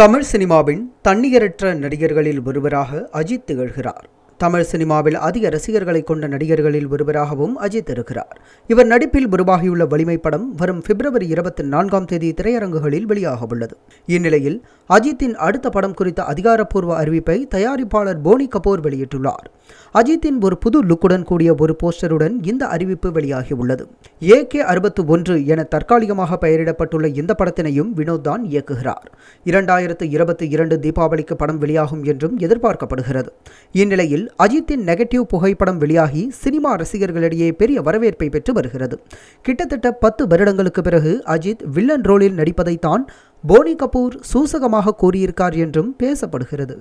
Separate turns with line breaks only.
தமிழ் சினிமாவின் தன்னிகரற்ற நடிகர்களில் ஒருவராக அஜித் திகழ்கிறார் தமிழ் சினிமாவில் அதிக ரசிகர்களை கொண்ட நடிகர்களில் ஒருவராகவும் அஜித் இருக்கிறார் இவர் நடிப்பில் உருவாகியுள்ள வலிமை படம் வரும் பிப்ரவரி இருபத்தி நான்காம் தேதி திரையரங்குகளில் வெளியாக உள்ளது இந்நிலையில் அஜித்தின் அடுத்த படம் குறித்த அதிகாரப்பூர்வ அறிவிப்பை தயாரிப்பாளர் போனி கபூர் வெளியிட்டுள்ளார் அஜித்தின் ஒரு புது லுக்குடன் கூடிய ஒரு போஸ்டருடன் இந்த அறிவிப்பு வெளியாகியுள்ளது ஏ கே அறுபத்து ஒன்று என தற்காலிகமாக பெயரிடப்பட்டுள்ள இந்த படத்தினையும் வினோத் தான் இயக்குகிறார் இரண்டாயிரத்து இருபத்தி இரண்டு தீபாவளிக்கு படம் வெளியாகும் என்றும் எதிர்பார்க்கப்படுகிறது இந்நிலையில் அஜித்தின் நெகட்டிவ் புகைப்படம் வெளியாகி சினிமா ரசிகர்களிடையே பெரிய வரவேற்பை பெற்று வருகிறது கிட்டத்தட்ட பத்து வருடங்களுக்கு பிறகு அஜித் வில்லன் ரோலில் நடிப்பதை தான் போனி கபூர் சூசகமாக கூறியிருக்கார் என்றும் பேசப்படுகிறது